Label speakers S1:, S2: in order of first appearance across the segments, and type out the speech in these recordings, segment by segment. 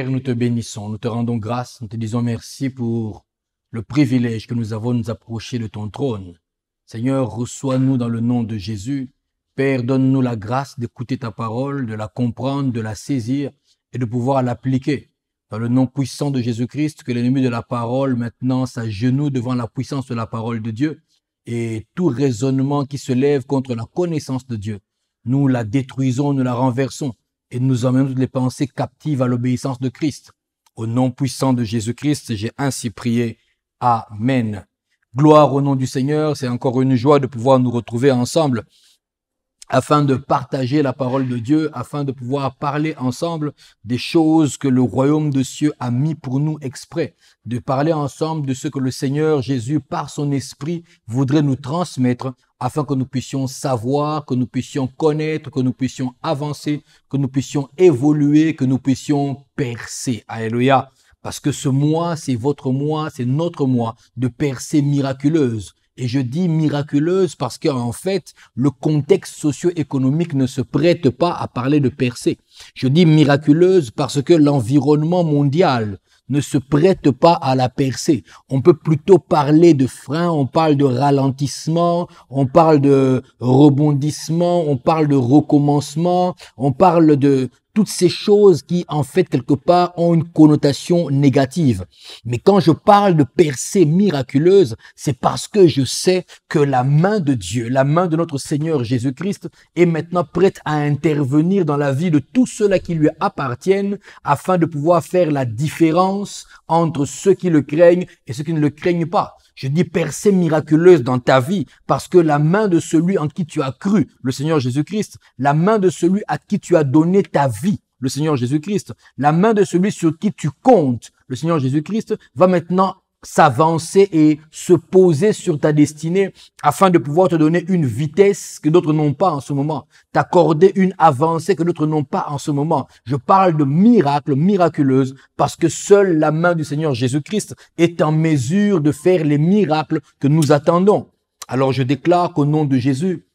S1: Père, nous te bénissons, nous te rendons grâce, nous te disons merci pour le privilège que nous avons de nous approcher de ton trône. Seigneur, reçois-nous dans le nom de Jésus. Père, donne-nous la grâce d'écouter ta parole, de la comprendre, de la saisir et de pouvoir l'appliquer. Dans le nom puissant de Jésus-Christ, que l'ennemi de la parole maintenant s'agenouille devant la puissance de la parole de Dieu et tout raisonnement qui se lève contre la connaissance de Dieu. Nous la détruisons, nous la renversons et nous emmène toutes les pensées captives à l'obéissance de Christ. Au nom puissant de Jésus-Christ, j'ai ainsi prié. Amen. Gloire au nom du Seigneur, c'est encore une joie de pouvoir nous retrouver ensemble afin de partager la parole de Dieu, afin de pouvoir parler ensemble des choses que le royaume de cieux a mis pour nous exprès, de parler ensemble de ce que le Seigneur Jésus, par son esprit, voudrait nous transmettre afin que nous puissions savoir, que nous puissions connaître, que nous puissions avancer, que nous puissions évoluer, que nous puissions percer. Alléluia. Parce que ce mois, c'est votre mois, c'est notre mois de percée miraculeuse et je dis miraculeuse parce en fait, le contexte socio-économique ne se prête pas à parler de percée. Je dis miraculeuse parce que l'environnement mondial ne se prête pas à la percée. On peut plutôt parler de frein, on parle de ralentissement, on parle de rebondissement, on parle de recommencement, on parle de, toutes ces choses qui, en fait, quelque part, ont une connotation négative. Mais quand je parle de percée miraculeuse, c'est parce que je sais que la main de Dieu, la main de notre Seigneur Jésus-Christ est maintenant prête à intervenir dans la vie de tous ceux-là qui lui appartiennent afin de pouvoir faire la différence entre ceux qui le craignent et ceux qui ne le craignent pas. Je dis percée miraculeuse dans ta vie parce que la main de celui en qui tu as cru, le Seigneur Jésus-Christ, la main de celui à qui tu as donné ta vie, le Seigneur Jésus-Christ, la main de celui sur qui tu comptes, le Seigneur Jésus-Christ, va maintenant s'avancer et se poser sur ta destinée afin de pouvoir te donner une vitesse que d'autres n'ont pas en ce moment, t'accorder une avancée que d'autres n'ont pas en ce moment. Je parle de miracles, miraculeuses, parce que seule la main du Seigneur Jésus-Christ est en mesure de faire les miracles que nous attendons. Alors je déclare qu'au nom de Jésus,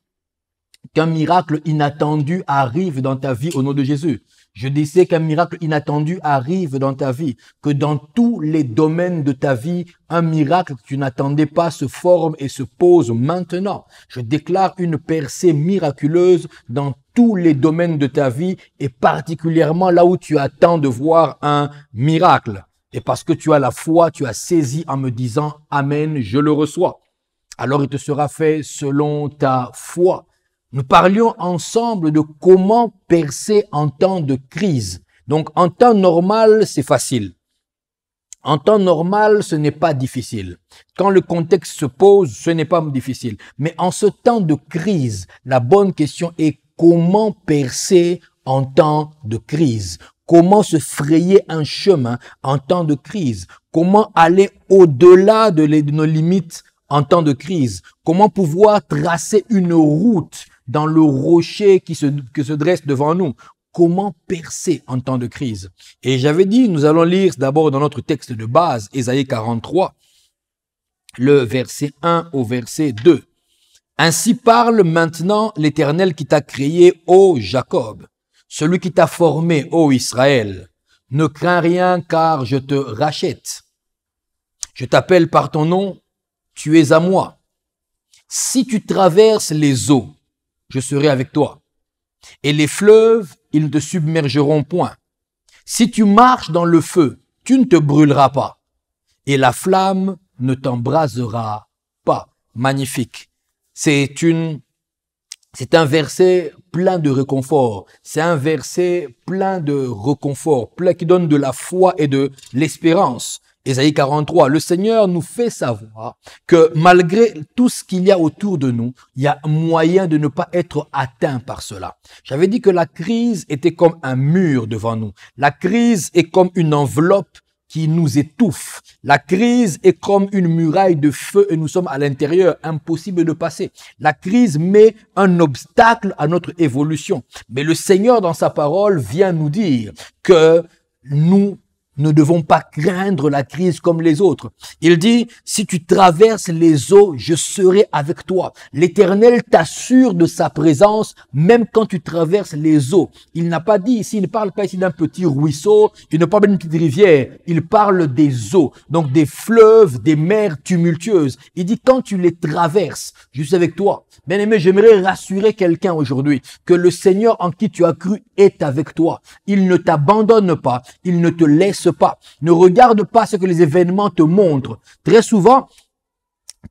S1: qu'un miracle inattendu arrive dans ta vie au nom de Jésus. Je disais qu'un miracle inattendu arrive dans ta vie, que dans tous les domaines de ta vie, un miracle que tu n'attendais pas se forme et se pose maintenant. Je déclare une percée miraculeuse dans tous les domaines de ta vie et particulièrement là où tu attends de voir un miracle. Et parce que tu as la foi, tu as saisi en me disant Amen, je le reçois. Alors il te sera fait selon ta foi. Nous parlions ensemble de comment percer en temps de crise. Donc en temps normal, c'est facile. En temps normal, ce n'est pas difficile. Quand le contexte se pose, ce n'est pas difficile. Mais en ce temps de crise, la bonne question est comment percer en temps de crise Comment se frayer un chemin en temps de crise Comment aller au-delà de, nos limites en temps de crise Comment pouvoir tracer une route dans le rocher qui se, que se dresse devant nous. Comment percer en temps de crise Et j'avais dit, nous allons lire d'abord dans notre texte de base, Ésaïe 43, le verset 1 au verset 2. Ainsi parle maintenant l'Éternel qui t'a créé, ô Jacob, celui qui t'a formé, ô Israël. Ne crains rien car je te rachète. Je t'appelle par ton nom, tu es à moi. Si tu traverses les eaux, je serai avec toi. Et les fleuves, ils ne te submergeront point. Si tu marches dans le feu, tu ne te brûleras pas. Et la flamme ne t'embrasera pas. Magnifique. C'est une, c'est un verset plein de réconfort. C'est un verset plein de réconfort, plein qui donne de la foi et de l'espérance. Ésaïe 43, le Seigneur nous fait savoir que malgré tout ce qu'il y a autour de nous, il y a moyen de ne pas être atteint par cela. J'avais dit que la crise était comme un mur devant nous. La crise est comme une enveloppe qui nous étouffe. La crise est comme une muraille de feu et nous sommes à l'intérieur, impossible de passer. La crise met un obstacle à notre évolution. Mais le Seigneur, dans sa parole, vient nous dire que nous ne devons pas craindre la crise comme les autres. Il dit, si tu traverses les eaux, je serai avec toi. L'éternel t'assure de sa présence, même quand tu traverses les eaux. Il n'a pas dit ici, il ne parle pas ici d'un petit ruisseau, il ne parle pas d'une petite rivière, il parle des eaux, donc des fleuves, des mers tumultueuses. Il dit, quand tu les traverses, je suis avec toi. Bien aimé, j'aimerais rassurer quelqu'un aujourd'hui que le Seigneur en qui tu as cru est avec toi. Il ne t'abandonne pas, il ne te laisse pas, ne regarde pas ce que les événements te montrent. Très souvent,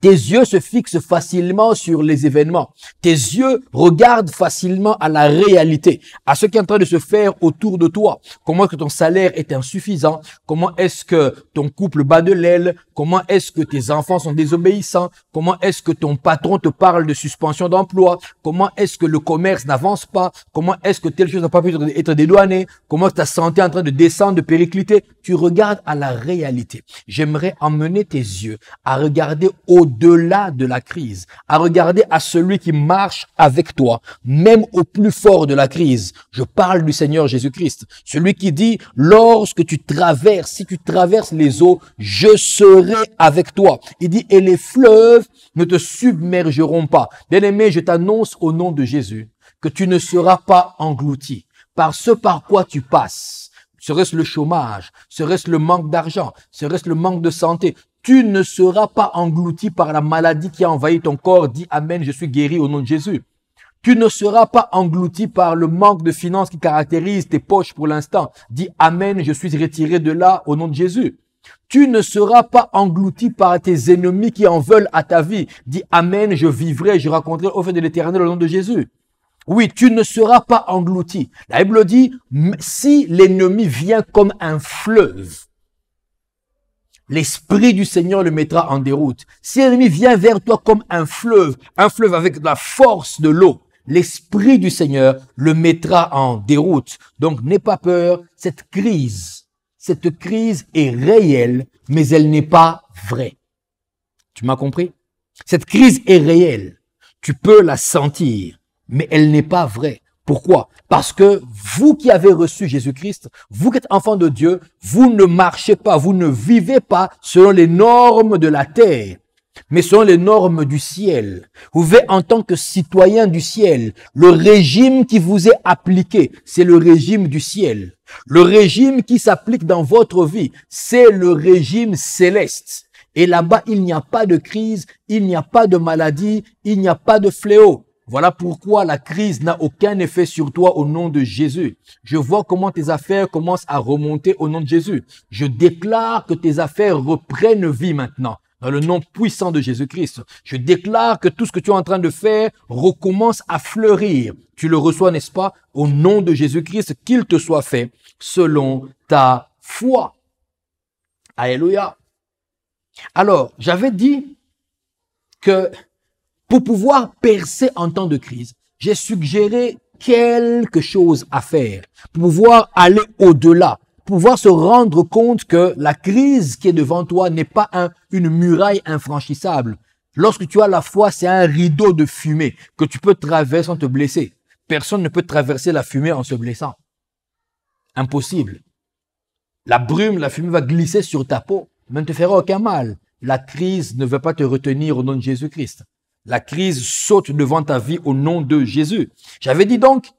S1: tes yeux se fixent facilement sur les événements. Tes yeux regardent facilement à la réalité, à ce qui est en train de se faire autour de toi. Comment est-ce que ton salaire est insuffisant Comment est-ce que ton couple bat de l'aile Comment est-ce que tes enfants sont désobéissants Comment est-ce que ton patron te parle de suspension d'emploi Comment est-ce que le commerce n'avance pas Comment est-ce que telle chose n'a pas pu être dédouanée Comment ta santé est en train de descendre, de péricliter Tu regardes à la réalité. J'aimerais emmener tes yeux à regarder au au-delà de la crise, à regarder à celui qui marche avec toi, même au plus fort de la crise. Je parle du Seigneur Jésus-Christ, celui qui dit, lorsque tu traverses, si tu traverses les eaux, je serai avec toi. Il dit, et les fleuves ne te submergeront pas. Bien-aimé, je t'annonce au nom de Jésus que tu ne seras pas englouti par ce par quoi tu passes. Serait-ce le chômage Serait-ce le manque d'argent Serait-ce le manque de santé tu ne seras pas englouti par la maladie qui a envahi ton corps. Dis Amen, je suis guéri au nom de Jésus. Tu ne seras pas englouti par le manque de finances qui caractérise tes poches pour l'instant. Dis Amen, je suis retiré de là au nom de Jésus. Tu ne seras pas englouti par tes ennemis qui en veulent à ta vie. Dis Amen, je vivrai, je raconterai au de l'éternel au nom de Jésus. Oui, tu ne seras pas englouti. La Bible dit, si l'ennemi vient comme un fleuve, L'Esprit du Seigneur le mettra en déroute. Si l'ennemi vient vers toi comme un fleuve, un fleuve avec la force de l'eau, l'Esprit du Seigneur le mettra en déroute. Donc n'aie pas peur, cette crise, cette crise est réelle, mais elle n'est pas vraie. Tu m'as compris Cette crise est réelle. Tu peux la sentir, mais elle n'est pas vraie. Pourquoi Parce que vous qui avez reçu Jésus-Christ, vous qui êtes enfant de Dieu, vous ne marchez pas, vous ne vivez pas selon les normes de la terre, mais selon les normes du ciel. Vous vivez en tant que citoyen du ciel. Le régime qui vous est appliqué, c'est le régime du ciel. Le régime qui s'applique dans votre vie, c'est le régime céleste. Et là-bas, il n'y a pas de crise, il n'y a pas de maladie, il n'y a pas de fléau. Voilà pourquoi la crise n'a aucun effet sur toi au nom de Jésus. Je vois comment tes affaires commencent à remonter au nom de Jésus. Je déclare que tes affaires reprennent vie maintenant. Dans le nom puissant de Jésus-Christ, je déclare que tout ce que tu es en train de faire recommence à fleurir. Tu le reçois, n'est-ce pas, au nom de Jésus-Christ, qu'il te soit fait selon ta foi. Alléluia. Alors, j'avais dit que pour pouvoir percer en temps de crise, j'ai suggéré quelque chose à faire pour pouvoir aller au-delà, pouvoir se rendre compte que la crise qui est devant toi n'est pas un, une muraille infranchissable. Lorsque tu as la foi, c'est un rideau de fumée que tu peux traverser sans te blesser. Personne ne peut traverser la fumée en se blessant. Impossible. La brume, la fumée va glisser sur ta peau, mais ne te fera aucun mal. La crise ne va pas te retenir au nom de Jésus-Christ. La crise saute devant ta vie au nom de Jésus. J'avais dit donc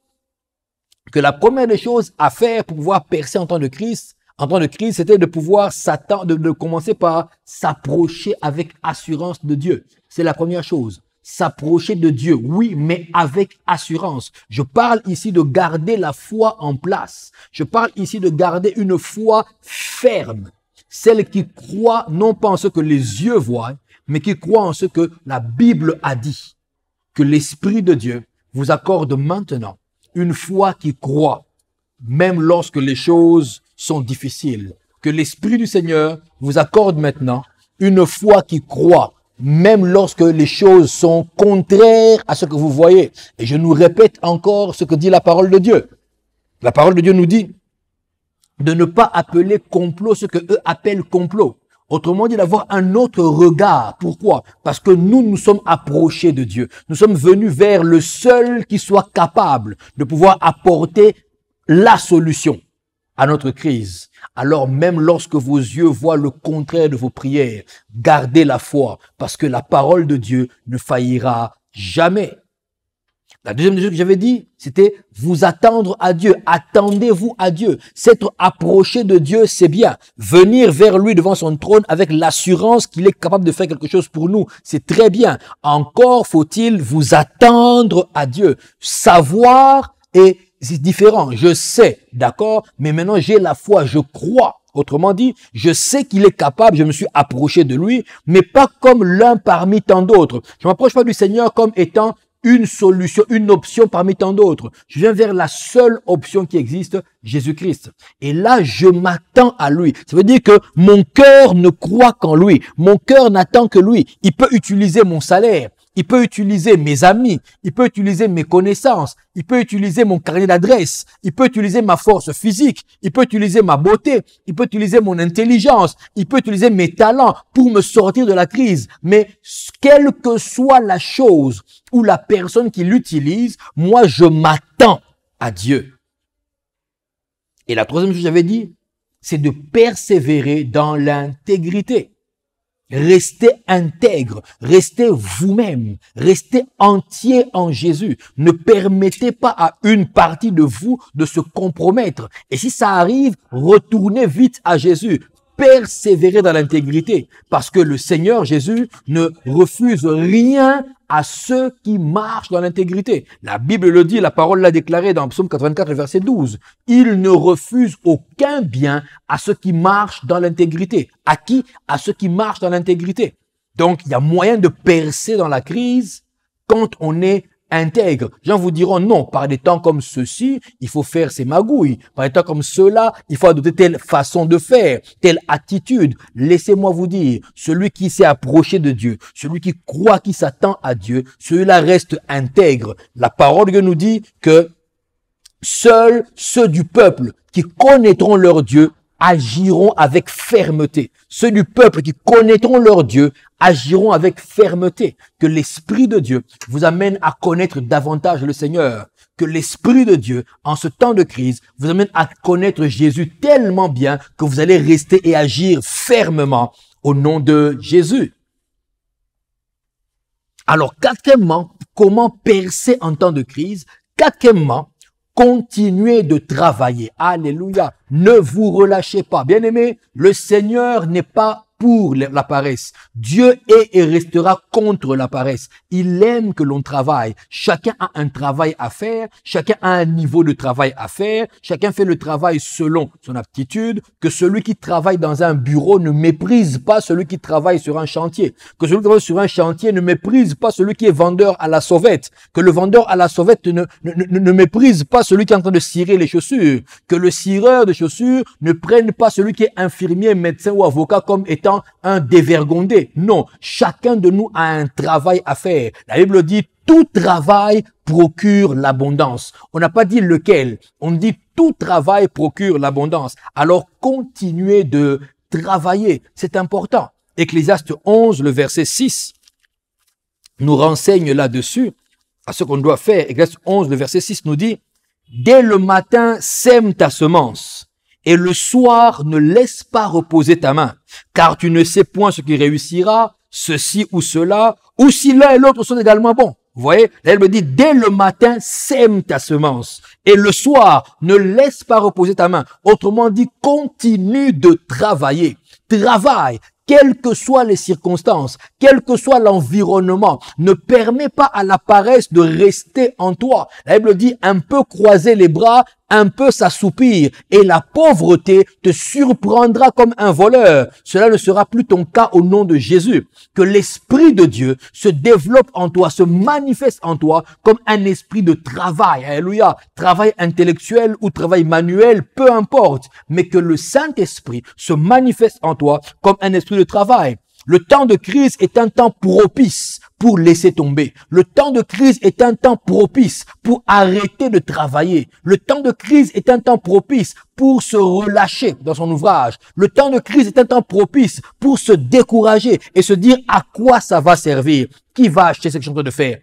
S1: que la première des choses à faire pour pouvoir percer en temps de crise, en temps de crise, c'était de pouvoir s'attendre, de, commencer par s'approcher avec assurance de Dieu. C'est la première chose s'approcher de Dieu, oui, mais avec assurance. Je parle ici de garder la foi en place. Je parle ici de garder une foi ferme, celle qui croit non pas en ce que les yeux voient, mais qui croient en ce que la Bible a dit, que l'Esprit de Dieu vous accorde maintenant une foi qui croit, même lorsque les choses sont difficiles. Que l'Esprit du Seigneur vous accorde maintenant une foi qui croit, même lorsque les choses sont contraires à ce que vous voyez. Et je nous répète encore ce que dit la parole de Dieu. La parole de Dieu nous dit de ne pas appeler complot ce que eux appellent complot. Autrement dit, d'avoir un autre regard. Pourquoi Parce que nous nous sommes approchés de Dieu. Nous sommes venus vers le seul qui soit capable de pouvoir apporter la solution à notre crise. Alors même lorsque vos yeux voient le contraire de vos prières, gardez la foi, parce que la parole de Dieu ne faillira jamais. La deuxième chose que j'avais dit, c'était vous attendre à Dieu. Attendez-vous à Dieu. S'être approché de Dieu, c'est bien. Venir vers lui devant son trône avec l'assurance qu'il est capable de faire quelque chose pour nous, c'est très bien. Encore faut-il vous attendre à Dieu. Savoir est différent. Je sais, d'accord, mais maintenant j'ai la foi, je crois. Autrement dit, je sais qu'il est capable, je me suis approché de lui, mais pas comme l'un parmi tant d'autres. Je m'approche pas du Seigneur comme étant une solution, une option parmi tant d'autres. Je viens vers la seule option qui existe, Jésus-Christ. Et là, je m'attends à lui. Ça veut dire que mon cœur ne croit qu'en lui. Mon cœur n'attend que lui. Il peut utiliser mon salaire. Il peut utiliser mes amis, il peut utiliser mes connaissances, il peut utiliser mon carnet d'adresse, il peut utiliser ma force physique, il peut utiliser ma beauté, il peut utiliser mon intelligence, il peut utiliser mes talents pour me sortir de la crise. Mais quelle que soit la chose ou la personne qui l'utilise, moi je m'attends à Dieu. Et la troisième chose que j'avais dit, c'est de persévérer dans l'intégrité. Restez intègre, restez vous-même, restez entier en Jésus. Ne permettez pas à une partie de vous de se compromettre. Et si ça arrive, retournez vite à Jésus. Persévérez dans l'intégrité, parce que le Seigneur Jésus ne refuse rien à ceux qui marchent dans l'intégrité. La Bible le dit, la parole l'a déclaré dans Psaume 84, verset 12. Il ne refuse aucun bien à ceux qui marchent dans l'intégrité. À qui À ceux qui marchent dans l'intégrité. Donc, il y a moyen de percer dans la crise quand on est intègre. Gens vous diront non, par des temps comme ceux-ci, il faut faire ses magouilles. Par des temps comme ceux il faut adopter telle façon de faire, telle attitude. Laissez-moi vous dire, celui qui s'est approché de Dieu, celui qui croit, qu'il s'attend à Dieu, celui-là reste intègre. La parole que nous dit que seuls ceux du peuple qui connaîtront leur Dieu agiront avec fermeté. Ceux du peuple qui connaîtront leur Dieu agiront avec fermeté. Que l'Esprit de Dieu vous amène à connaître davantage le Seigneur. Que l'Esprit de Dieu, en ce temps de crise, vous amène à connaître Jésus tellement bien que vous allez rester et agir fermement au nom de Jésus. Alors, quatrièmement, comment percer en temps de crise Quatrièmement, Continuez de travailler. Alléluia. Ne vous relâchez pas. Bien aimé, le Seigneur n'est pas pour la paresse. Dieu est et restera contre la paresse. Il aime que l'on travaille. Chacun a un travail à faire, chacun a un niveau de travail à faire, chacun fait le travail selon son aptitude, que celui qui travaille dans un bureau ne méprise pas celui qui travaille sur un chantier, que celui qui travaille sur un chantier ne méprise pas celui qui est vendeur à la sauvette, que le vendeur à la sauvette ne, méprise pas celui qui est en train de cirer les chaussures, que le cireur de chaussures ne prenne pas celui qui est infirmier, médecin ou avocat comme étant un dévergondé. Non, chacun de nous a un travail à faire. La Bible dit tout travail procure l'abondance. On n'a pas dit lequel. On dit tout travail procure l'abondance. Alors continuez de travailler. C'est important. Ecclésiaste 11, le verset 6 nous renseigne là-dessus à ce qu'on doit faire. Ecclésiaste 11, le verset 6 nous dit, dès le matin, sème ta semence et le soir ne laisse pas reposer ta main, car tu ne sais point ce qui réussira, ceci ou cela, ou si l'un et l'autre sont également bons. Vous voyez, elle me dit, dès le matin, sème ta semence. Et le soir, ne laisse pas reposer ta main. Autrement dit, continue de travailler. Travaille, quelles que soient les circonstances, quel que soit l'environnement, ne permet pas à la paresse de rester en toi. La Bible dit un peu croiser les bras un peu s'assoupir et la pauvreté te surprendra comme un voleur. Cela ne sera plus ton cas au nom de Jésus. Que l'Esprit de Dieu se développe en toi, se manifeste en toi comme un esprit de travail. Alléluia. Travail intellectuel ou travail manuel, peu importe. Mais que le Saint-Esprit se manifeste en toi comme un esprit de travail. Le temps de crise est un temps propice pour laisser tomber. Le temps de crise est un temps propice pour arrêter de travailler. Le temps de crise est un temps propice pour se relâcher dans son ouvrage. Le temps de crise est un temps propice pour se décourager et se dire à quoi ça va servir. Qui va acheter ce que je suis en train de faire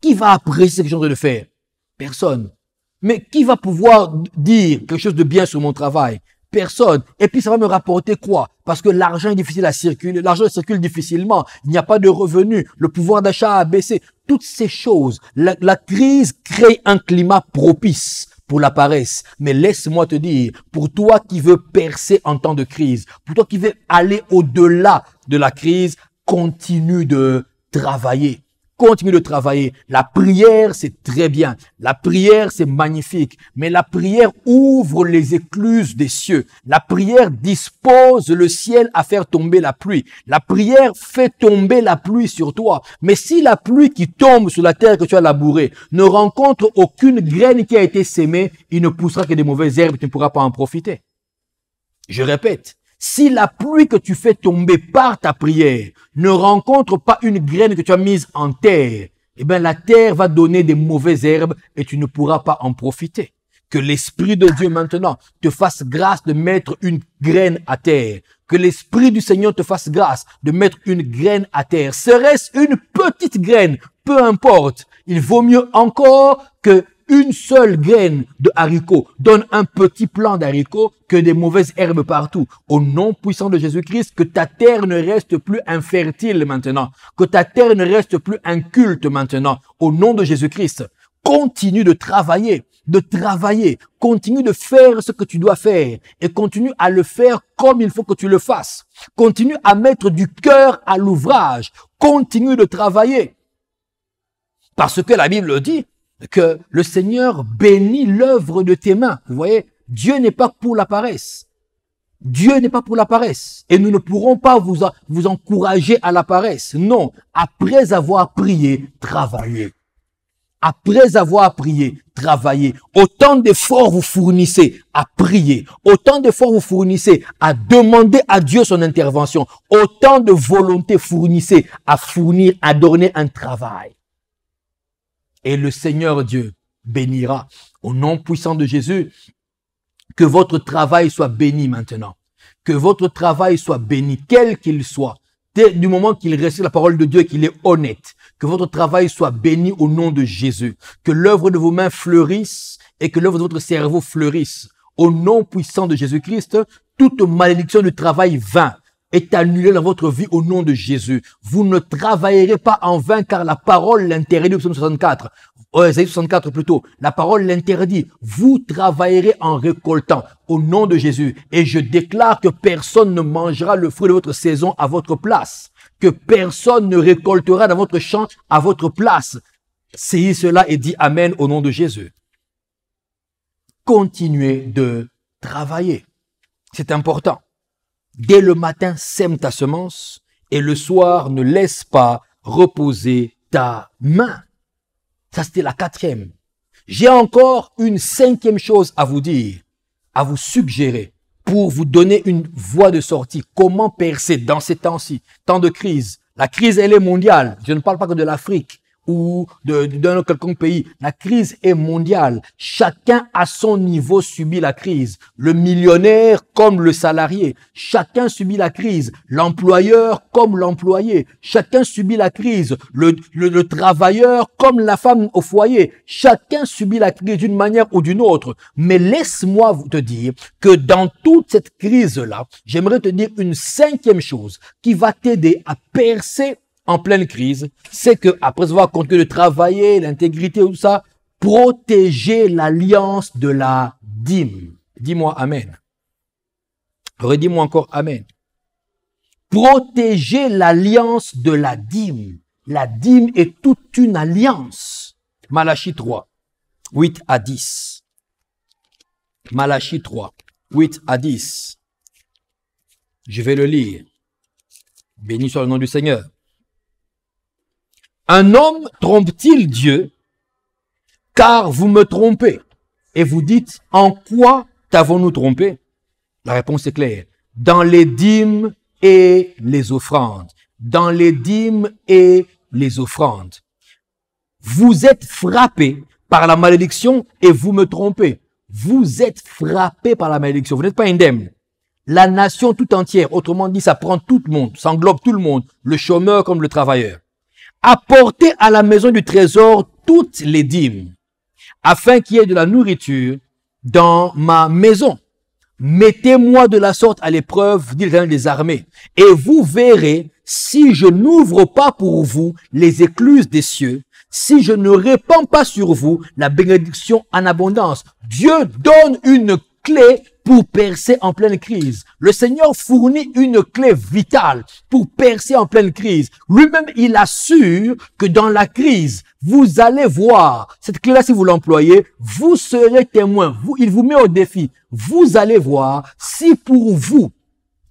S1: Qui va apprécier ce que je suis en train de faire Personne. Mais qui va pouvoir dire quelque chose de bien sur mon travail et puis ça va me rapporter quoi Parce que l'argent est difficile à circuler, l'argent circule difficilement, il n'y a pas de revenus, le pouvoir d'achat a baissé. Toutes ces choses, la, la crise crée un climat propice pour la paresse. Mais laisse-moi te dire, pour toi qui veux percer en temps de crise, pour toi qui veux aller au-delà de la crise, continue de travailler. Continue de travailler. La prière, c'est très bien. La prière, c'est magnifique. Mais la prière ouvre les écluses des cieux. La prière dispose le ciel à faire tomber la pluie. La prière fait tomber la pluie sur toi. Mais si la pluie qui tombe sur la terre que tu as labourée ne rencontre aucune graine qui a été semée, il ne poussera que des mauvaises herbes, tu ne pourras pas en profiter. Je répète, si la pluie que tu fais tomber par ta prière ne rencontre pas une graine que tu as mise en terre, eh bien la terre va donner des mauvaises herbes et tu ne pourras pas en profiter. Que l'Esprit de Dieu maintenant te fasse grâce de mettre une graine à terre. Que l'Esprit du Seigneur te fasse grâce de mettre une graine à terre. Serait-ce une petite graine, peu importe. Il vaut mieux encore que une seule graine de haricot donne un petit plant d'haricot que des mauvaises herbes partout. Au nom puissant de Jésus-Christ, que ta terre ne reste plus infertile maintenant, que ta terre ne reste plus inculte maintenant. Au nom de Jésus-Christ, continue de travailler, de travailler, continue de faire ce que tu dois faire et continue à le faire comme il faut que tu le fasses. Continue à mettre du cœur à l'ouvrage, continue de travailler. Parce que la Bible dit, que le Seigneur bénit l'œuvre de tes mains. Vous voyez, Dieu n'est pas pour la paresse. Dieu n'est pas pour la paresse. Et nous ne pourrons pas vous, vous encourager à la paresse. Non, après avoir prié, travaillez. Après avoir prié, travaillez. Autant d'efforts vous fournissez à prier, autant d'efforts vous fournissez à demander à Dieu son intervention, autant de volonté fournissez à fournir, à donner un travail et le Seigneur Dieu bénira. Au nom puissant de Jésus, que votre travail soit béni maintenant. Que votre travail soit béni, quel qu'il soit. Dès du moment qu'il reste la parole de Dieu et qu'il est honnête, que votre travail soit béni au nom de Jésus, que l'œuvre de vos mains fleurisse et que l'œuvre de votre cerveau fleurisse. Au nom puissant de Jésus-Christ, toute malédiction du travail vain est annulé dans votre vie au nom de Jésus. Vous ne travaillerez pas en vain car la parole l'interdit, psaume 64. 64 plutôt. La parole l'interdit. Vous travaillerez en récoltant au nom de Jésus. Et je déclare que personne ne mangera le fruit de votre saison à votre place. Que personne ne récoltera dans votre champ à votre place. c'est cela et dit Amen au nom de Jésus. Continuez de travailler. C'est important. Dès le matin, sème ta semence, et le soir, ne laisse pas reposer ta main. Ça, c'était la quatrième. J'ai encore une cinquième chose à vous dire, à vous suggérer, pour vous donner une voie de sortie. Comment percer dans ces temps-ci, temps de crise La crise, elle est mondiale. Je ne parle pas que de l'Afrique ou d'un quelconque pays. La crise est mondiale. Chacun à son niveau subit la crise. Le millionnaire comme le salarié. Chacun subit la crise. L'employeur comme l'employé. Chacun subit la crise. Le, le, le, travailleur comme la femme au foyer. Chacun subit la crise d'une manière ou d'une autre. Mais laisse-moi te dire que dans toute cette crise-là, j'aimerais te dire une cinquième chose qui va t'aider à percer en pleine crise, c'est que après avoir continué de travailler, l'intégrité, tout ça, protéger l'alliance de la dîme. Dis-moi Amen. Redis-moi encore Amen. Protéger l'alliance de la dîme. La dîme est toute une alliance. Malachie 3, 8 à 10. Malachi 3, 8 à 10. Je vais le lire. Béni soit le nom du Seigneur. Un homme trompe-t-il Dieu Car vous me trompez. Et vous dites, en quoi t'avons-nous trompé La réponse est claire. Dans les dîmes et les offrandes. Dans les dîmes et les offrandes. Vous êtes frappé par la malédiction et vous me trompez. Vous êtes frappé par la malédiction. Vous n'êtes pas indemne la nation tout entière, autrement dit, ça prend tout le monde, ça englobe tout le monde, le chômeur comme le travailleur. Apportez à la maison du trésor toutes les dîmes, afin qu'il y ait de la nourriture dans ma maison. Mettez-moi de la sorte à l'épreuve, dit l'Éternel des armées, et vous verrez si je n'ouvre pas pour vous les écluses des cieux, si je ne répands pas sur vous la bénédiction en abondance. Dieu donne une clé pour percer en pleine crise. Le Seigneur fournit une clé vitale pour percer en pleine crise. Lui-même, il assure que dans la crise, vous allez voir. Cette clé-là, si vous l'employez, vous serez témoin. il vous met au défi. Vous allez voir si pour vous,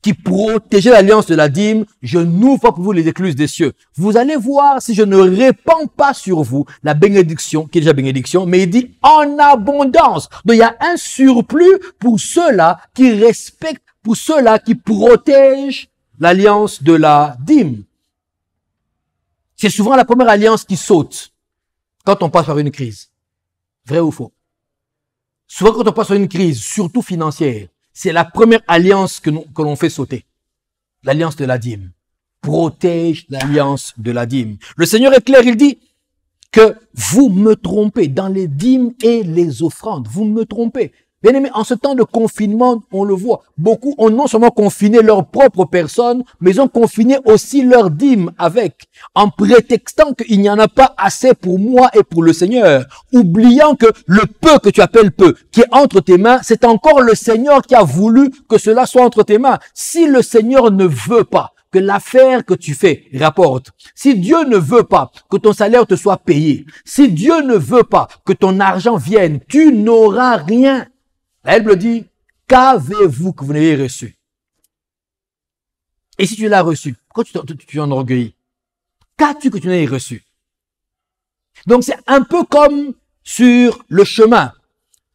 S1: qui protégeait l'alliance de la dîme, je n'ouvre pour vous les écluses des cieux. Vous allez voir si je ne répands pas sur vous la bénédiction, qui est déjà bénédiction, mais il dit en abondance. Donc il y a un surplus pour ceux-là qui respectent, pour ceux-là qui protègent l'alliance de la dîme. C'est souvent la première alliance qui saute quand on passe par une crise. Vrai ou faux? Souvent quand on passe par une crise, surtout financière, c'est la première alliance que, l'on fait sauter. L'alliance de la dîme. Protège l'alliance de la dîme. Le Seigneur est clair, il dit que vous me trompez dans les dîmes et les offrandes. Vous me trompez. Bien aimé, en ce temps de confinement, on le voit, beaucoup ont non seulement confiné leur propre personne, mais ont confiné aussi leur dîme avec, en prétextant qu'il n'y en a pas assez pour moi et pour le Seigneur, oubliant que le peu que tu appelles peu, qui est entre tes mains, c'est encore le Seigneur qui a voulu que cela soit entre tes mains. Si le Seigneur ne veut pas, que l'affaire que tu fais rapporte. Si Dieu ne veut pas que ton salaire te soit payé, si Dieu ne veut pas que ton argent vienne, tu n'auras rien. Elle Bible dit, qu'avez-vous que vous n'avez reçu Et si tu l'as reçu, quand tu, t'en orgueilles, Qu'as-tu que tu n'aies reçu Donc c'est un peu comme sur le chemin.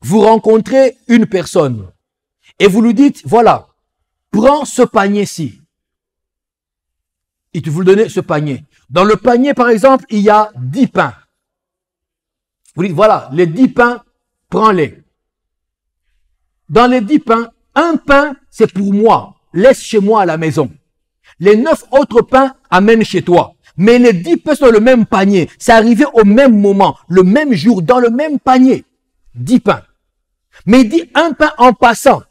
S1: Vous rencontrez une personne et vous lui dites, voilà, prends ce panier-ci. Et tu vous le donnez, ce panier. Dans le panier, par exemple, il y a dix pains. Vous dites, voilà, les dix pains, prends-les dans les dix pains, un pain, c'est pour moi. Laisse chez moi à la maison. Les neuf autres pains, amène chez toi. Mais les dix pains sont le même panier. C'est arrivé au même moment, le même jour, dans le même panier. Dix pains. Mais dis dit un pain en passant,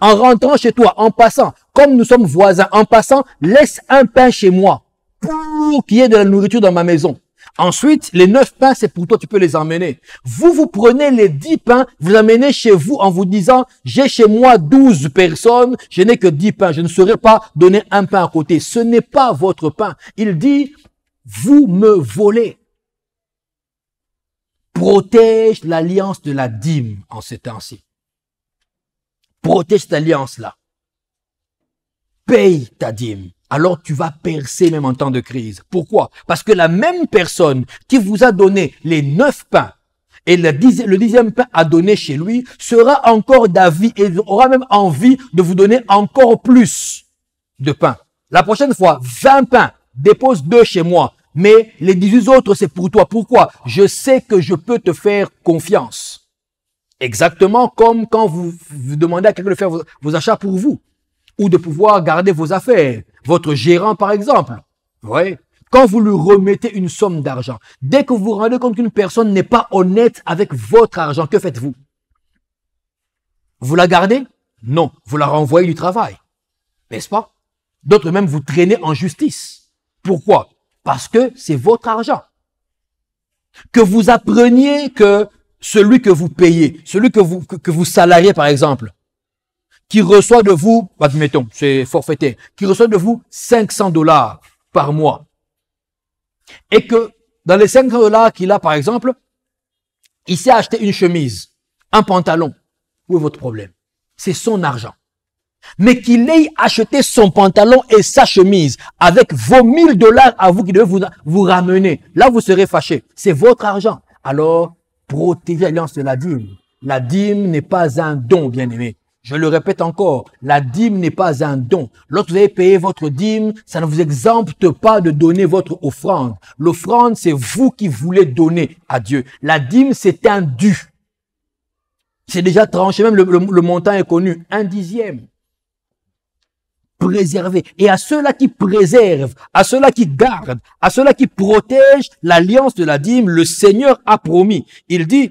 S1: en rentrant chez toi, en passant, comme nous sommes voisins, en passant, laisse un pain chez moi pour qu'il y ait de la nourriture dans ma maison. Ensuite, les neuf pains, c'est pour toi, tu peux les emmener. Vous, vous prenez les dix pains, vous amenez chez vous en vous disant, j'ai chez moi douze personnes, je n'ai que dix pains, je ne saurais pas donner un pain à côté. Ce n'est pas votre pain. Il dit, vous me volez. Protège l'alliance de la dîme en ces temps-ci. Protège cette alliance-là. Paye ta dîme alors tu vas percer même en temps de crise. Pourquoi Parce que la même personne qui vous a donné les neuf pains et le, dixième, pain à donner chez lui sera encore d'avis et aura même envie de vous donner encore plus de pain. La prochaine fois, 20 pains, dépose deux chez moi, mais les 18 autres, c'est pour toi. Pourquoi Je sais que je peux te faire confiance. Exactement comme quand vous, demandez à quelqu'un de faire vos achats pour vous ou de pouvoir garder vos affaires votre gérant par exemple. Ouais. Quand vous lui remettez une somme d'argent, dès que vous vous rendez compte qu'une personne n'est pas honnête avec votre argent, que faites-vous Vous la gardez Non, vous la renvoyez du travail. N'est-ce pas D'autres même vous traînez en justice. Pourquoi Parce que c'est votre argent. Que vous appreniez que celui que vous payez, celui que vous, que vous salariez par exemple, qui reçoit de vous, admettons, c'est forfaité, qui reçoit de vous 500 dollars par mois, et que dans les 500 dollars qu'il a, par exemple, il s'est acheté une chemise, un pantalon, où est votre problème C'est son argent. Mais qu'il ait acheté son pantalon et sa chemise avec vos 1000 dollars à vous qui devez vous, vous ramener, là vous serez fâché. C'est votre argent. Alors, protégez l'alliance de la dîme. La dîme n'est pas un don, bien aimé. Je le répète encore, la dîme n'est pas un don. Lorsque vous avez payé votre dîme, ça ne vous exempte pas de donner votre offrande. L'offrande, c'est vous qui voulez donner à Dieu. La dîme, c'est un dû. C'est déjà tranché, même le, montant est connu, un dixième. Préservez. Et à ceux-là qui préservent, à ceux-là qui gardent, à ceux-là qui protègent l'alliance de la dîme, le Seigneur a promis. Il dit,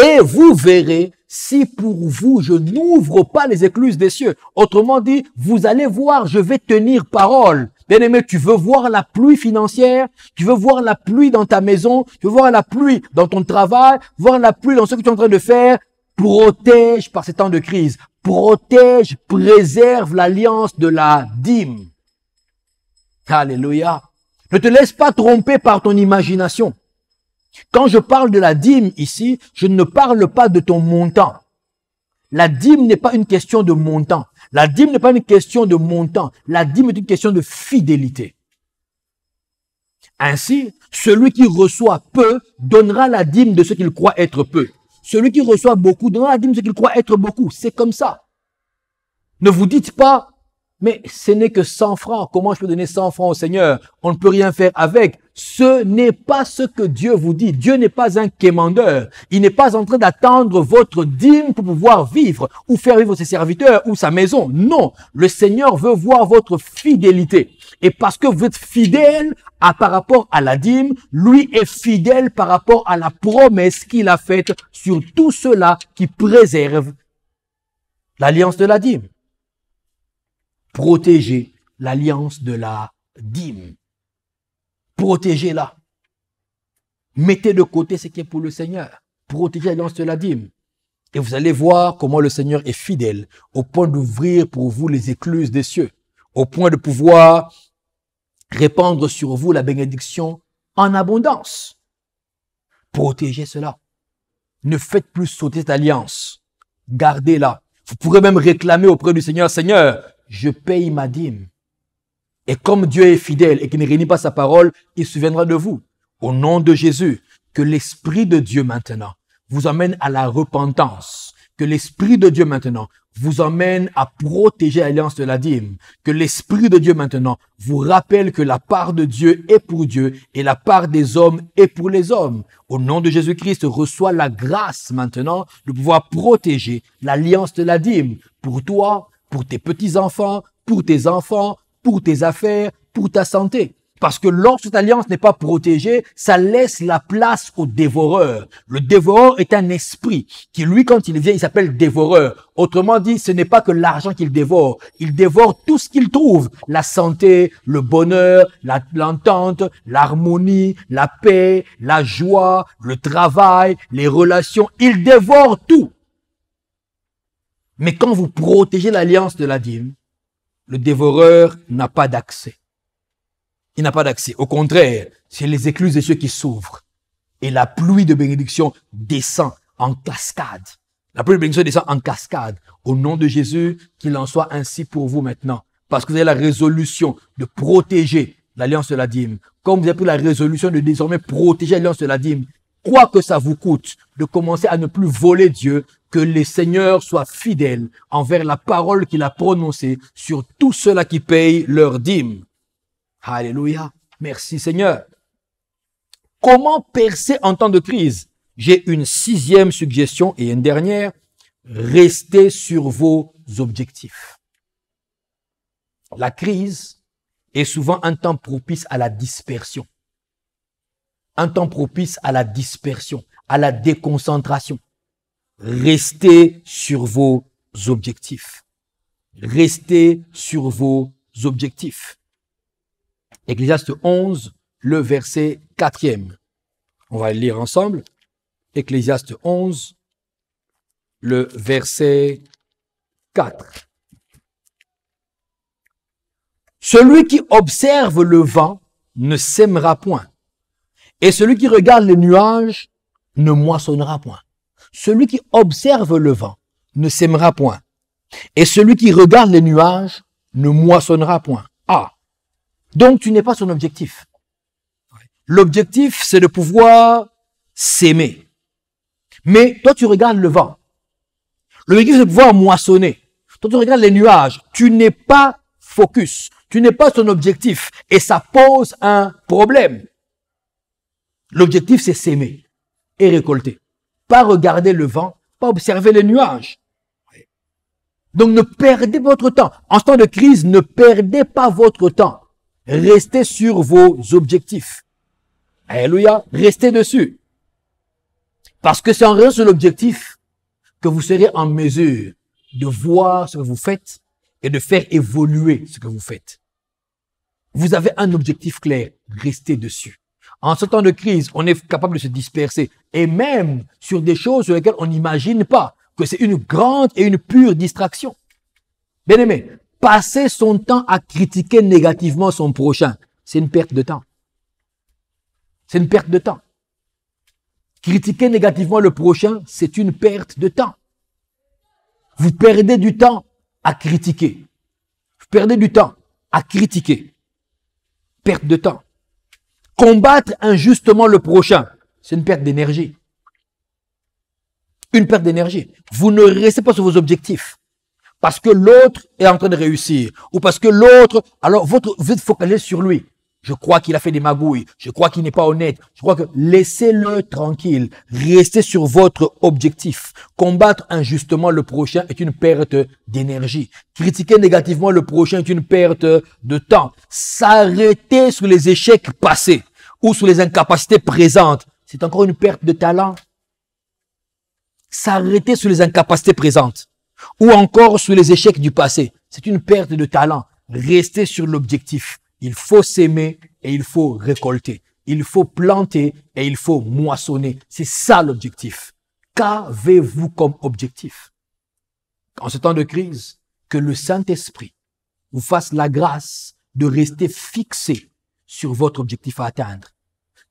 S1: et vous verrez si pour vous je n'ouvre pas les écluses des cieux. Autrement dit, vous allez voir, je vais tenir parole. Bien-aimé, tu veux voir la pluie financière, tu veux voir la pluie dans ta maison, tu veux voir la pluie dans ton travail, voir la pluie dans ce que tu es en train de faire. Protège par ces temps de crise. Protège, préserve l'alliance de la dîme. Alléluia. Ne te laisse pas tromper par ton imagination. Quand je parle de la dîme ici, je ne parle pas de ton montant. La dîme n'est pas une question de montant. La dîme n'est pas une question de montant. La dîme est une question de fidélité. Ainsi, celui qui reçoit peu donnera la dîme de ce qu'il croit être peu. Celui qui reçoit beaucoup donnera la dîme de ce qu'il croit être beaucoup. C'est comme ça. Ne vous dites pas, mais ce n'est que 100 francs. Comment je peux donner 100 francs au Seigneur On ne peut rien faire avec. Ce n'est pas ce que Dieu vous dit. Dieu n'est pas un quémandeur. Il n'est pas en train d'attendre votre dîme pour pouvoir vivre ou faire vivre ses serviteurs ou sa maison. Non, le Seigneur veut voir votre fidélité. Et parce que vous êtes fidèle à, par rapport à la dîme, lui est fidèle par rapport à la promesse qu'il a faite sur tout cela qui préserve l'alliance de la dîme. Protégez l'alliance de la dîme. Protégez-la. Mettez de côté ce qui est pour le Seigneur. Protégez l'alliance de la dîme. Et vous allez voir comment le Seigneur est fidèle au point d'ouvrir pour vous les écluses des cieux, au point de pouvoir répandre sur vous la bénédiction en abondance. Protégez cela. Ne faites plus sauter cette alliance. Gardez-la. Vous pourrez même réclamer auprès du Seigneur, Seigneur, je paye ma dîme. Et comme Dieu est fidèle et qu'il ne réunit pas sa parole, il se souviendra de vous. Au nom de Jésus, que l'Esprit de Dieu maintenant vous emmène à la repentance. Que l'Esprit de Dieu maintenant vous emmène à protéger l'alliance de la dîme. Que l'Esprit de Dieu maintenant vous rappelle que la part de Dieu est pour Dieu et la part des hommes est pour les hommes. Au nom de Jésus-Christ, reçois la grâce maintenant de pouvoir protéger l'alliance de la dîme pour toi, pour tes petits-enfants, pour tes enfants, pour tes affaires, pour ta santé. Parce que lorsque cette alliance n'est pas protégée, ça laisse la place au dévoreur. Le dévoreur est un esprit qui, lui, quand il vient, il s'appelle dévoreur. Autrement dit, ce n'est pas que l'argent qu'il dévore. Il dévore tout ce qu'il trouve. La santé, le bonheur, l'entente, l'harmonie, la paix, la joie, le travail, les relations. Il dévore tout. Mais quand vous protégez l'alliance de la dîme, le dévoreur n'a pas d'accès. Il n'a pas d'accès. Au contraire, c'est les écluses de ceux qui s'ouvrent. Et la pluie de bénédiction descend en cascade. La pluie de bénédiction descend en cascade. Au nom de Jésus, qu'il en soit ainsi pour vous maintenant. Parce que vous avez la résolution de protéger l'alliance de la dîme. Comme vous avez pris la résolution de désormais protéger l'alliance de la dîme, quoi que ça vous coûte de commencer à ne plus voler Dieu, que les seigneurs soient fidèles envers la parole qu'il a prononcée sur tout ceux-là qui payent leur dîme. Alléluia. Merci Seigneur. Comment percer en temps de crise J'ai une sixième suggestion et une dernière. Restez sur vos objectifs. La crise est souvent un temps propice à la dispersion un temps propice à la dispersion, à la déconcentration. Restez sur vos objectifs. Restez sur vos objectifs. Ecclésiaste 11, le verset 4 On va le lire ensemble. Ecclésiaste 11, le verset 4. Celui qui observe le vent ne s'aimera point, et celui qui regarde les nuages ne moissonnera point. Celui qui observe le vent ne s'aimera point. Et celui qui regarde les nuages ne moissonnera point. Ah, donc tu n'es pas son objectif. L'objectif, c'est de pouvoir s'aimer. Mais toi, tu regardes le vent. L'objectif, c'est de pouvoir moissonner. Toi, tu regardes les nuages. Tu n'es pas focus. Tu n'es pas son objectif. Et ça pose un problème. L'objectif, c'est s'aimer et récolter. Pas regarder le vent, pas observer les nuages. Donc ne perdez votre temps. En ce temps de crise, ne perdez pas votre temps. Restez sur vos objectifs. Alléluia, restez dessus. Parce que c'est en restant sur l'objectif que vous serez en mesure de voir ce que vous faites et de faire évoluer ce que vous faites. Vous avez un objectif clair, restez dessus. En ce temps de crise, on est capable de se disperser et même sur des choses sur lesquelles on n'imagine pas que c'est une grande et une pure distraction. Bien aimé, passer son temps à critiquer négativement son prochain, c'est une perte de temps. C'est une perte de temps. Critiquer négativement le prochain, c'est une perte de temps. Vous perdez du temps à critiquer. Vous perdez du temps à critiquer. Perte de temps. Combattre injustement le prochain, c'est une perte d'énergie. Une perte d'énergie. Vous ne restez pas sur vos objectifs. Parce que l'autre est en train de réussir. Ou parce que l'autre, alors votre, vous êtes focalisé sur lui je crois qu'il a fait des magouilles, je crois qu'il n'est pas honnête, je crois que laissez-le tranquille, restez sur votre objectif. Combattre injustement le prochain est une perte d'énergie. Critiquer négativement le prochain est une perte de temps. S'arrêter sur les échecs passés ou sur les incapacités présentes, c'est encore une perte de talent. S'arrêter sur les incapacités présentes ou encore sur les échecs du passé, c'est une perte de talent. Restez sur l'objectif il faut s'aimer et il faut récolter. Il faut planter et il faut moissonner. C'est ça l'objectif. Qu'avez-vous comme objectif En ce temps de crise, que le Saint-Esprit vous fasse la grâce de rester fixé sur votre objectif à atteindre.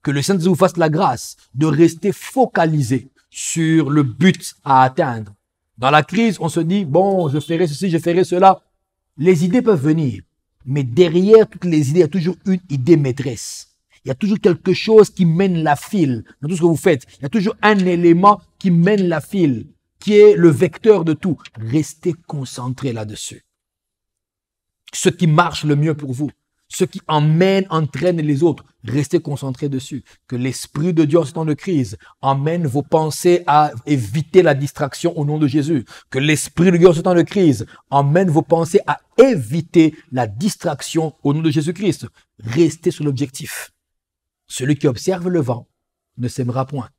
S1: Que le Saint-Esprit vous fasse la grâce de rester focalisé sur le but à atteindre. Dans la crise, on se dit, bon, je ferai ceci, je ferai cela. Les idées peuvent venir, mais derrière toutes les idées, il y a toujours une idée maîtresse. Il y a toujours quelque chose qui mène la file dans tout ce que vous faites. Il y a toujours un élément qui mène la file, qui est le vecteur de tout. Restez concentrés là-dessus. Ce qui marche le mieux pour vous ce qui emmène, entraîne les autres. Restez concentrés dessus. Que l'Esprit de Dieu en ce temps de crise emmène vos pensées à éviter la distraction au nom de Jésus. Que l'Esprit de Dieu en ce temps de crise emmène vos pensées à éviter la distraction au nom de Jésus-Christ. Restez sur l'objectif. Celui qui observe le vent ne s'aimera point.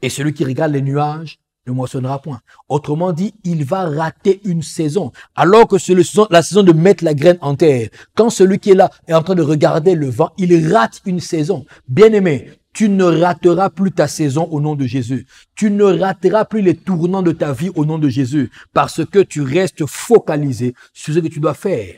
S1: Et celui qui regarde les nuages ne moissonnera point. Autrement dit, il va rater une saison, alors que c'est la saison de mettre la graine en terre. Quand celui qui est là est en train de regarder le vent, il rate une saison. Bien-aimé, tu ne rateras plus ta saison au nom de Jésus. Tu ne rateras plus les tournants de ta vie au nom de Jésus, parce que tu restes focalisé sur ce que tu dois faire.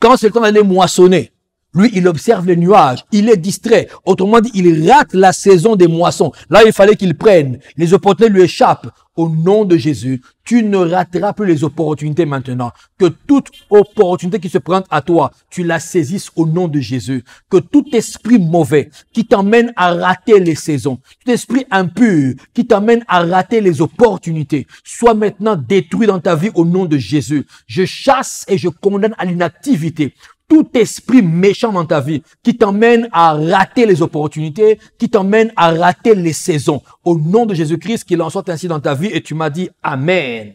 S1: Quand c'est le temps d'aller moissonner, lui, il observe les nuages, il est distrait. Autrement dit, il rate la saison des moissons. Là, il fallait qu'il prenne. Les opportunités lui échappent. Au nom de Jésus, tu ne rateras plus les opportunités maintenant. Que toute opportunité qui se présente à toi, tu la saisisses au nom de Jésus. Que tout esprit mauvais qui t'emmène à rater les saisons, tout esprit impur qui t'emmène à rater les opportunités, soit maintenant détruit dans ta vie au nom de Jésus. Je chasse et je condamne à l'inactivité tout esprit méchant dans ta vie qui t'emmène à rater les opportunités, qui t'emmène à rater les saisons. Au nom de Jésus-Christ, qu'il en soit ainsi dans ta vie et tu m'as dit Amen.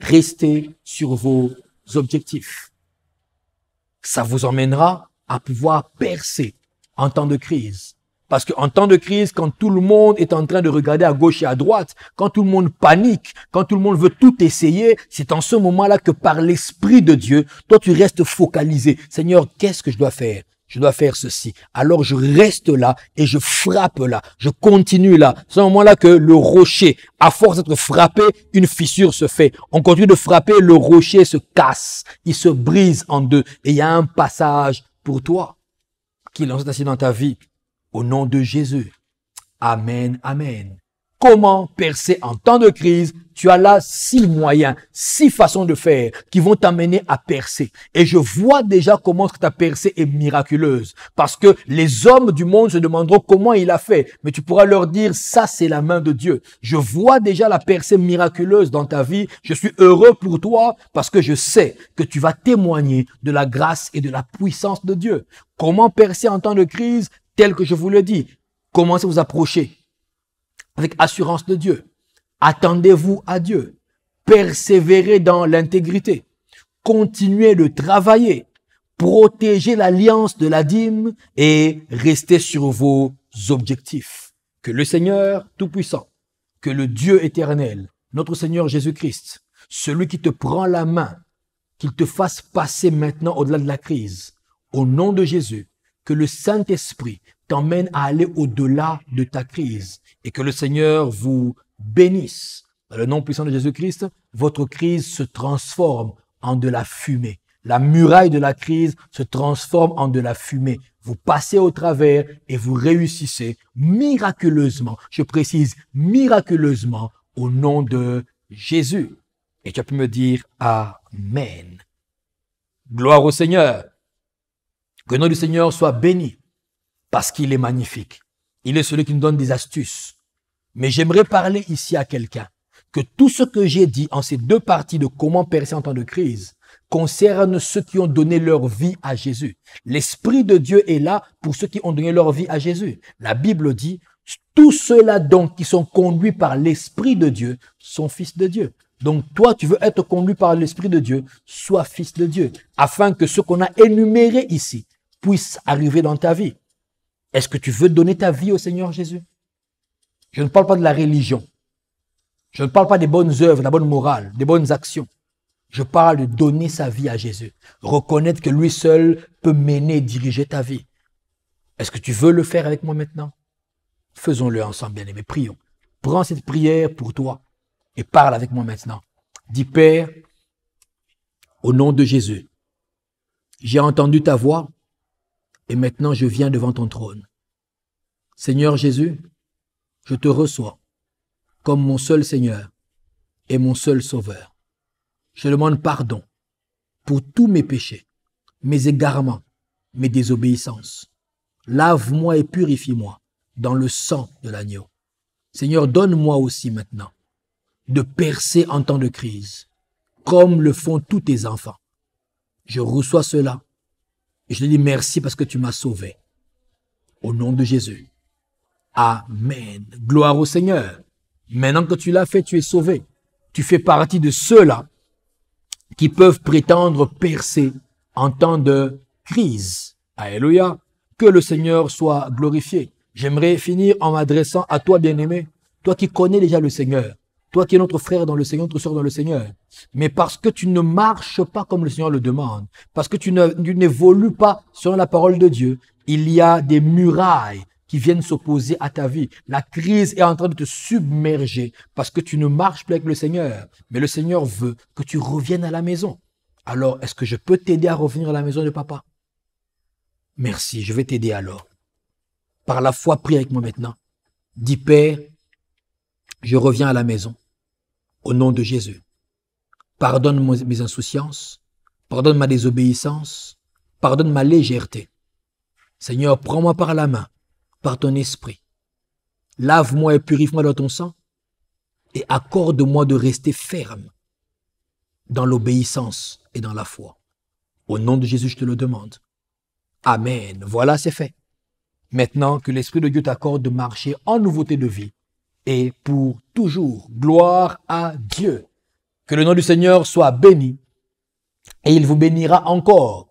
S1: Restez sur vos objectifs. Ça vous emmènera à pouvoir percer en temps de crise. Parce qu'en temps de crise, quand tout le monde est en train de regarder à gauche et à droite, quand tout le monde panique, quand tout le monde veut tout essayer, c'est en ce moment-là que par l'Esprit de Dieu, toi tu restes focalisé. Seigneur, qu'est-ce que je dois faire je dois faire ceci. Alors je reste là et je frappe là, je continue là. C'est à ce moment-là que le rocher, à force d'être frappé, une fissure se fait. On continue de frapper, le rocher se casse, il se brise en deux. Et il y a un passage pour toi qui lance assis dans ta vie. Au nom de Jésus. Amen, amen. Comment percer en temps de crise Tu as là six moyens, six façons de faire qui vont t'amener à percer. Et je vois déjà comment ta percée est miraculeuse. Parce que les hommes du monde se demanderont comment il a fait. Mais tu pourras leur dire, ça c'est la main de Dieu. Je vois déjà la percée miraculeuse dans ta vie. Je suis heureux pour toi parce que je sais que tu vas témoigner de la grâce et de la puissance de Dieu. Comment percer en temps de crise tel que je vous le dis, commencez à vous approcher avec assurance de Dieu. Attendez-vous à Dieu. Persévérez dans l'intégrité. Continuez de travailler. Protégez l'alliance de la dîme et restez sur vos objectifs. Que le Seigneur Tout-Puissant, que le Dieu éternel, notre Seigneur Jésus-Christ, celui qui te prend la main, qu'il te fasse passer maintenant au-delà de la crise. Au nom de Jésus, que le Saint-Esprit t'emmène à aller au-delà de ta crise et que le Seigneur vous bénisse. Dans le nom puissant de Jésus-Christ, votre crise se transforme en de la fumée. La muraille de la crise se transforme en de la fumée. Vous passez au travers et vous réussissez miraculeusement, je précise miraculeusement, au nom de Jésus. Et tu as pu me dire Amen. Gloire au Seigneur. Que le nom du Seigneur soit béni parce qu'il est magnifique. Il est celui qui nous donne des astuces. Mais j'aimerais parler ici à quelqu'un que tout ce que j'ai dit en ces deux parties de comment percer en temps de crise concerne ceux qui ont donné leur vie à Jésus. L'Esprit de Dieu est là pour ceux qui ont donné leur vie à Jésus. La Bible dit, tous ceux-là donc qui sont conduits par l'Esprit de Dieu sont fils de Dieu. Donc toi, tu veux être conduit par l'Esprit de Dieu, sois fils de Dieu, afin que ce qu'on a énuméré ici, puisse arriver dans ta vie. Est-ce que tu veux donner ta vie au Seigneur Jésus Je ne parle pas de la religion. Je ne parle pas des bonnes œuvres, de la bonne morale, des bonnes actions. Je parle de donner sa vie à Jésus. Reconnaître que lui seul peut mener et diriger ta vie. Est-ce que tu veux le faire avec moi maintenant Faisons-le ensemble, bien-aimés. Prions. Prends cette prière pour toi et parle avec moi maintenant. Dis Père, au nom de Jésus, j'ai entendu ta voix et maintenant je viens devant ton trône. Seigneur Jésus, je te reçois comme mon seul Seigneur et mon seul Sauveur. Je demande pardon pour tous mes péchés, mes égarements, mes désobéissances. Lave-moi et purifie-moi dans le sang de l'agneau. Seigneur, donne-moi aussi maintenant de percer en temps de crise, comme le font tous tes enfants. Je reçois cela je te dis merci parce que tu m'as sauvé. Au nom de Jésus. Amen. Gloire au Seigneur. Maintenant que tu l'as fait, tu es sauvé. Tu fais partie de ceux-là qui peuvent prétendre percer en temps de crise. Alléluia. Que le Seigneur soit glorifié. J'aimerais finir en m'adressant à toi, bien-aimé, toi qui connais déjà le Seigneur. Toi qui es notre frère dans le Seigneur, notre soeur dans le Seigneur. Mais parce que tu ne marches pas comme le Seigneur le demande, parce que tu n'évolues pas selon la parole de Dieu, il y a des murailles qui viennent s'opposer à ta vie. La crise est en train de te submerger parce que tu ne marches plus avec le Seigneur. Mais le Seigneur veut que tu reviennes à la maison. Alors, est-ce que je peux t'aider à revenir à la maison de papa Merci, je vais t'aider alors. Par la foi, prie avec moi maintenant. Dis Père, je reviens à la maison au nom de Jésus. Pardonne mes insouciances, pardonne ma désobéissance, pardonne ma légèreté. Seigneur, prends-moi par la main, par ton esprit. Lave-moi et purifie-moi dans ton sang, et accorde-moi de rester ferme dans l'obéissance et dans la foi. Au nom de Jésus, je te le demande. Amen. Voilà, c'est fait. Maintenant que l'Esprit de Dieu t'accorde de marcher en nouveauté de vie, et pour toujours. Gloire à Dieu. Que le nom du Seigneur soit béni et il vous bénira encore.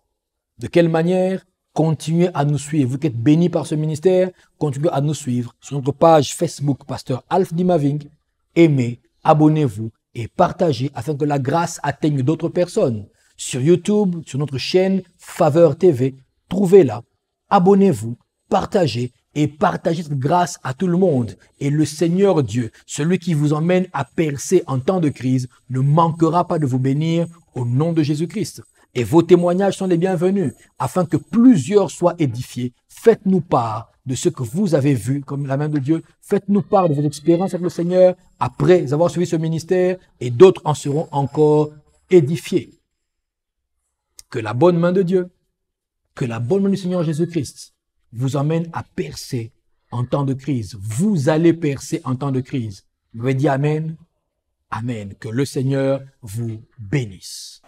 S1: De quelle manière Continuez à nous suivre. Vous qui êtes bénis par ce ministère, continuez à nous suivre sur notre page Facebook, Pasteur Alf Dimaving. Aimez, abonnez-vous et partagez afin que la grâce atteigne d'autres personnes. Sur YouTube, sur notre chaîne Faveur TV, trouvez-la, abonnez-vous, partagez et partagez cette grâce à tout le monde. Et le Seigneur Dieu, celui qui vous emmène à percer en temps de crise, ne manquera pas de vous bénir au nom de Jésus-Christ. Et vos témoignages sont les bienvenus, afin que plusieurs soient édifiés. Faites-nous part de ce que vous avez vu comme la main de Dieu. Faites-nous part de vos expériences avec le Seigneur après avoir suivi ce ministère, et d'autres en seront encore édifiés. Que la bonne main de Dieu, que la bonne main du Seigneur Jésus-Christ vous emmène à percer en temps de crise. Vous allez percer en temps de crise. Vous avez dit Amen. Amen. Que le Seigneur vous bénisse.